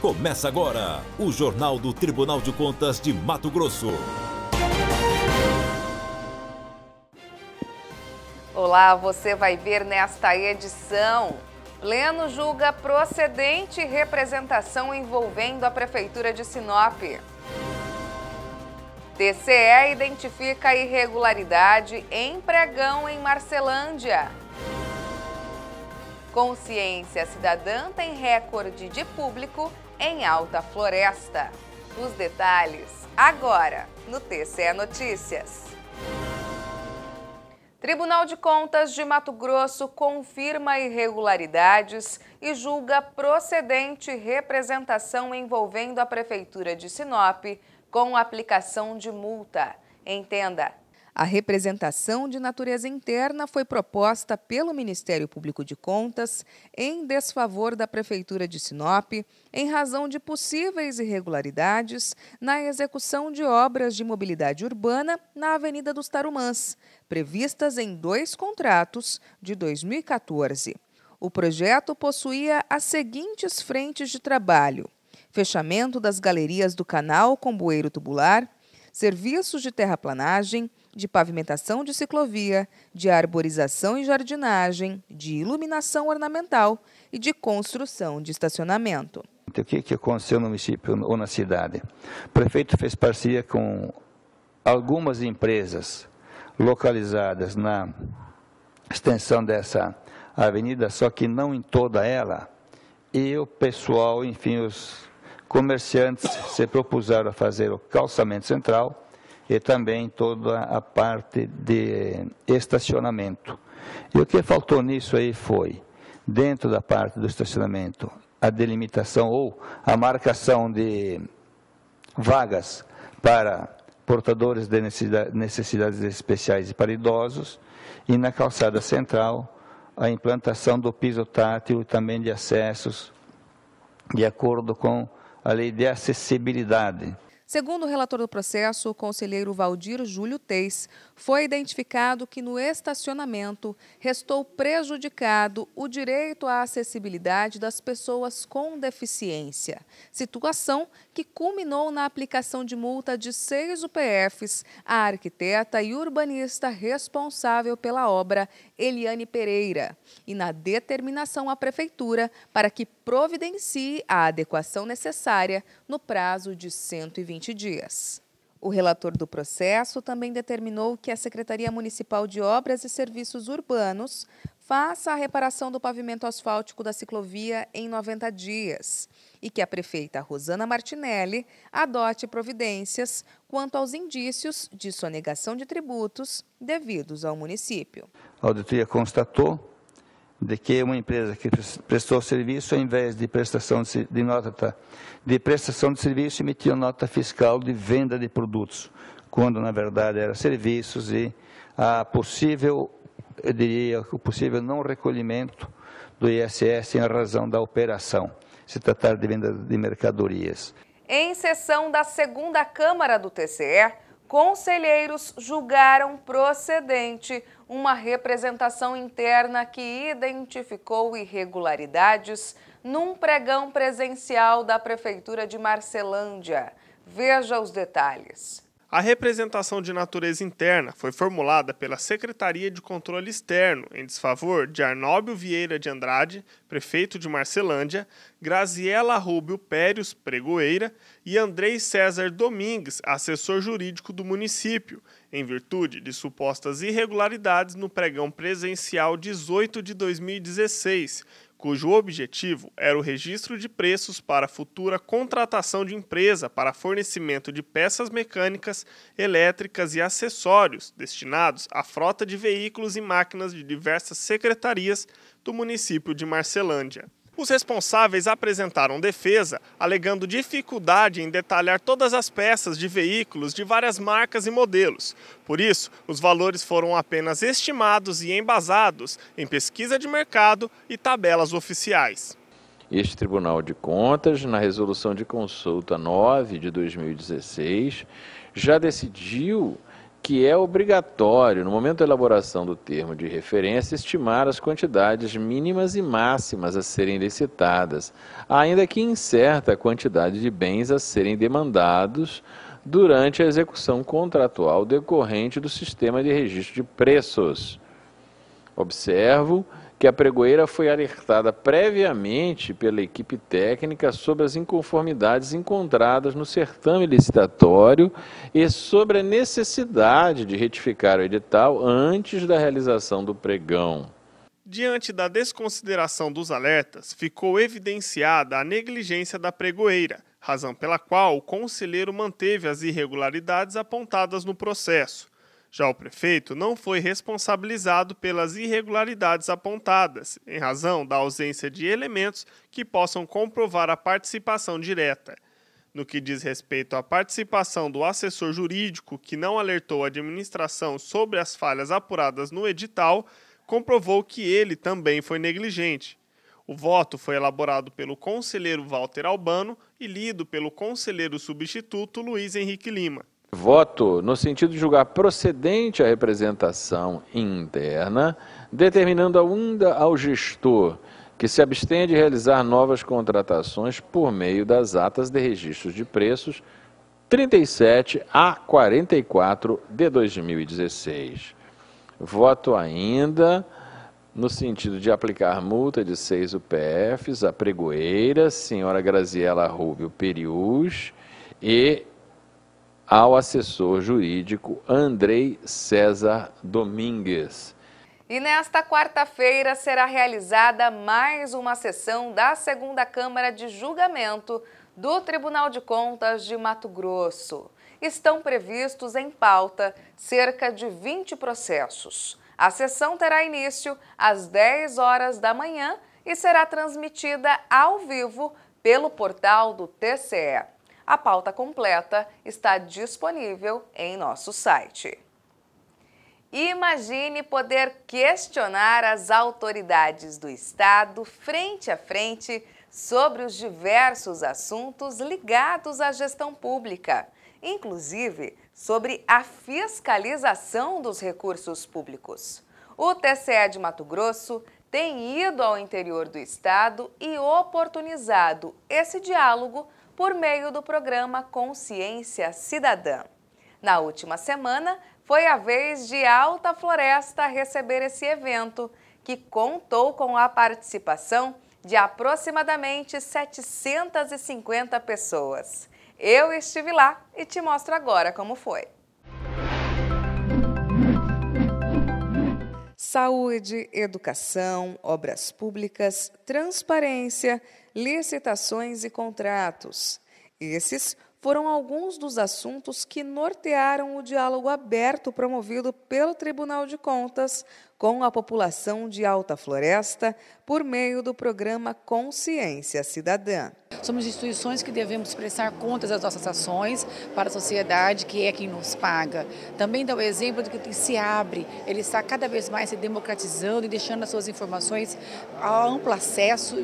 Começa agora o Jornal do Tribunal de Contas de Mato Grosso. Olá, você vai ver nesta edição. Pleno julga procedente representação envolvendo a Prefeitura de Sinop. TCE identifica irregularidade em pregão em Marcelândia. Consciência Cidadã tem recorde de público em Alta Floresta. Os detalhes agora no TCE Notícias. Tribunal de Contas de Mato Grosso confirma irregularidades e julga procedente representação envolvendo a Prefeitura de Sinop com aplicação de multa. Entenda a representação de natureza interna foi proposta pelo Ministério Público de Contas em desfavor da Prefeitura de Sinop, em razão de possíveis irregularidades na execução de obras de mobilidade urbana na Avenida dos Tarumãs, previstas em dois contratos de 2014. O projeto possuía as seguintes frentes de trabalho: fechamento das galerias do canal com bueiro tubular serviços de terraplanagem, de pavimentação de ciclovia, de arborização e jardinagem, de iluminação ornamental e de construção de estacionamento. Então, o que, que aconteceu no município ou na cidade? O prefeito fez parceria com algumas empresas localizadas na extensão dessa avenida, só que não em toda ela, e o pessoal, enfim, os comerciantes se propuseram a fazer o calçamento central e também toda a parte de estacionamento. E o que faltou nisso aí foi, dentro da parte do estacionamento, a delimitação ou a marcação de vagas para portadores de necessidades especiais e para idosos, e na calçada central, a implantação do piso tátil e também de acessos, de acordo com a lei de acessibilidade. Segundo o relator do processo, o conselheiro Valdir Júlio Teis, foi identificado que no estacionamento restou prejudicado o direito à acessibilidade das pessoas com deficiência, situação que culminou na aplicação de multa de seis UPFs à arquiteta e urbanista responsável pela obra, Eliane Pereira, e na determinação à prefeitura para que providencie a adequação necessária no prazo de 120 dias. O relator do processo também determinou que a Secretaria Municipal de Obras e Serviços Urbanos faça a reparação do pavimento asfáltico da ciclovia em 90 dias e que a prefeita Rosana Martinelli adote providências quanto aos indícios de sonegação de tributos devidos ao município. A auditoria constatou de que uma empresa que prestou serviço, ao invés de prestação de, de nota de prestação de serviço, emitiu nota fiscal de venda de produtos, quando na verdade era serviços e a possível, eu diria, o possível não recolhimento do ISS em razão da operação, se tratar de venda de mercadorias. Em sessão da segunda Câmara do TCE, conselheiros julgaram procedente uma representação interna que identificou irregularidades num pregão presencial da Prefeitura de Marcelândia. Veja os detalhes. A representação de natureza interna foi formulada pela Secretaria de Controle Externo, em desfavor de Arnóbio Vieira de Andrade, prefeito de Marcelândia, Graziela Rubio Périos, pregoeira, e Andrei César Domingues, assessor jurídico do município, em virtude de supostas irregularidades no pregão presencial 18 de 2016, cujo objetivo era o registro de preços para futura contratação de empresa para fornecimento de peças mecânicas, elétricas e acessórios destinados à frota de veículos e máquinas de diversas secretarias do município de Marcelândia. Os responsáveis apresentaram defesa, alegando dificuldade em detalhar todas as peças de veículos de várias marcas e modelos. Por isso, os valores foram apenas estimados e embasados em pesquisa de mercado e tabelas oficiais. Este Tribunal de Contas, na resolução de consulta 9 de 2016, já decidiu que é obrigatório, no momento da elaboração do termo de referência, estimar as quantidades mínimas e máximas a serem licitadas, ainda que incerta a quantidade de bens a serem demandados durante a execução contratual decorrente do sistema de registro de preços. Observo que a pregoeira foi alertada previamente pela equipe técnica sobre as inconformidades encontradas no certame licitatório e sobre a necessidade de retificar o edital antes da realização do pregão. Diante da desconsideração dos alertas, ficou evidenciada a negligência da pregoeira, razão pela qual o conselheiro manteve as irregularidades apontadas no processo. Já o prefeito não foi responsabilizado pelas irregularidades apontadas, em razão da ausência de elementos que possam comprovar a participação direta. No que diz respeito à participação do assessor jurídico, que não alertou a administração sobre as falhas apuradas no edital, comprovou que ele também foi negligente. O voto foi elaborado pelo conselheiro Walter Albano e lido pelo conselheiro substituto Luiz Henrique Lima voto no sentido de julgar procedente a representação interna, determinando ainda ao gestor que se abstenha de realizar novas contratações por meio das atas de registros de preços 37 a 44 de 2016. Voto ainda no sentido de aplicar multa de seis UPFs a pregoeira, senhora Graziela Rubio Perius e ao assessor jurídico Andrei César Domingues. E nesta quarta-feira será realizada mais uma sessão da segunda Câmara de Julgamento do Tribunal de Contas de Mato Grosso. Estão previstos em pauta cerca de 20 processos. A sessão terá início às 10 horas da manhã e será transmitida ao vivo pelo portal do TCE. A pauta completa está disponível em nosso site. Imagine poder questionar as autoridades do Estado frente a frente sobre os diversos assuntos ligados à gestão pública, inclusive sobre a fiscalização dos recursos públicos. O TCE de Mato Grosso tem ido ao interior do Estado e oportunizado esse diálogo por meio do programa Consciência Cidadã. Na última semana, foi a vez de Alta Floresta receber esse evento, que contou com a participação de aproximadamente 750 pessoas. Eu estive lá e te mostro agora como foi. saúde, educação, obras públicas, transparência, licitações e contratos. Esses foram alguns dos assuntos que nortearam o diálogo aberto promovido pelo Tribunal de Contas com a população de Alta Floresta por meio do programa Consciência Cidadã. Somos instituições que devemos prestar contas das nossas ações para a sociedade, que é quem nos paga. Também dá o exemplo do que se abre, ele está cada vez mais se democratizando e deixando as suas informações a amplo acesso,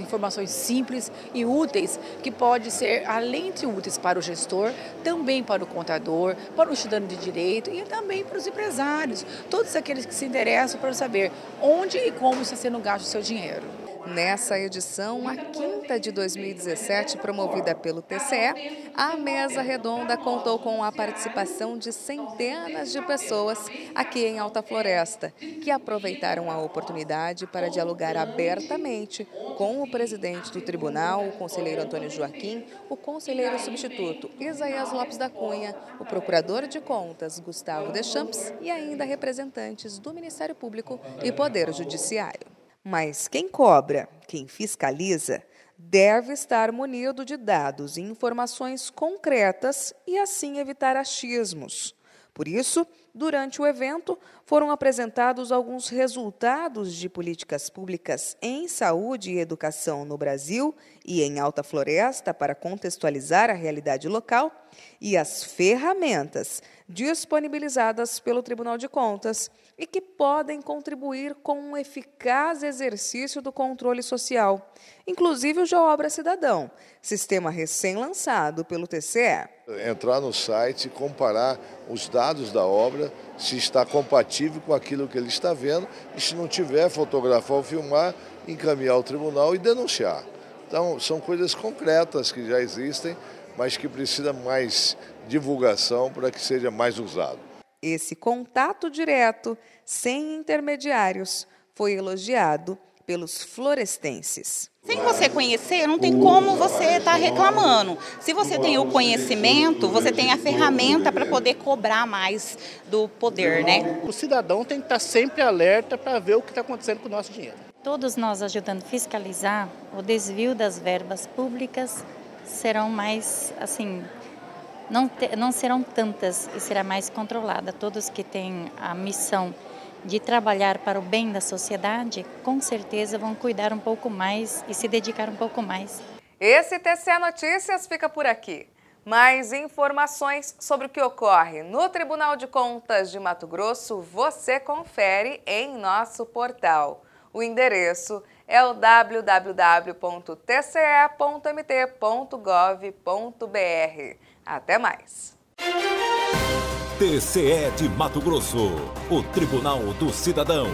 informações simples e úteis, que pode ser, além de úteis para o gestor, também para o contador, para o estudante de direito e também para os empresários, todos aqueles que se interessam processo para saber onde e como está sendo gasto o seu dinheiro. Nessa edição, a quinta de 2017, promovida pelo TCE, a mesa redonda contou com a participação de centenas de pessoas aqui em Alta Floresta, que aproveitaram a oportunidade para dialogar abertamente com o presidente do tribunal, o conselheiro Antônio Joaquim, o conselheiro substituto Isaías Lopes da Cunha, o procurador de contas Gustavo Deschamps e ainda representantes do Ministério Público e Poder Judiciário. Mas quem cobra, quem fiscaliza, deve estar munido de dados e informações concretas e assim evitar achismos. Por isso, durante o evento, foram apresentados alguns resultados de políticas públicas em saúde e educação no Brasil e em Alta Floresta para contextualizar a realidade local e as ferramentas disponibilizadas pelo Tribunal de Contas e que podem contribuir com um eficaz exercício do controle social, inclusive o Joobra Cidadão, sistema recém-lançado pelo TCE. Entrar no site e comparar os dados da obra, se está compatível com aquilo que ele está vendo, e se não tiver, fotografar ou filmar, encaminhar ao tribunal e denunciar. Então, são coisas concretas que já existem, mas que precisa mais divulgação para que seja mais usado. Esse contato direto, sem intermediários, foi elogiado pelos florestenses. Sem você conhecer, não tem como você estar tá reclamando. Se você tem o conhecimento, você tem a ferramenta para poder cobrar mais do poder, né? O cidadão tem que estar tá sempre alerta para ver o que está acontecendo com o nosso dinheiro. Todos nós ajudando a fiscalizar o desvio das verbas públicas serão mais assim não, te, não serão tantas e será mais controlada. Todos que têm a missão de trabalhar para o bem da sociedade, com certeza vão cuidar um pouco mais e se dedicar um pouco mais. Esse TCE Notícias fica por aqui. Mais informações sobre o que ocorre no Tribunal de Contas de Mato Grosso você confere em nosso portal. O endereço é o www.tce.mt.gov.br. Até mais. TCE de Mato Grosso, o Tribunal do Cidadão.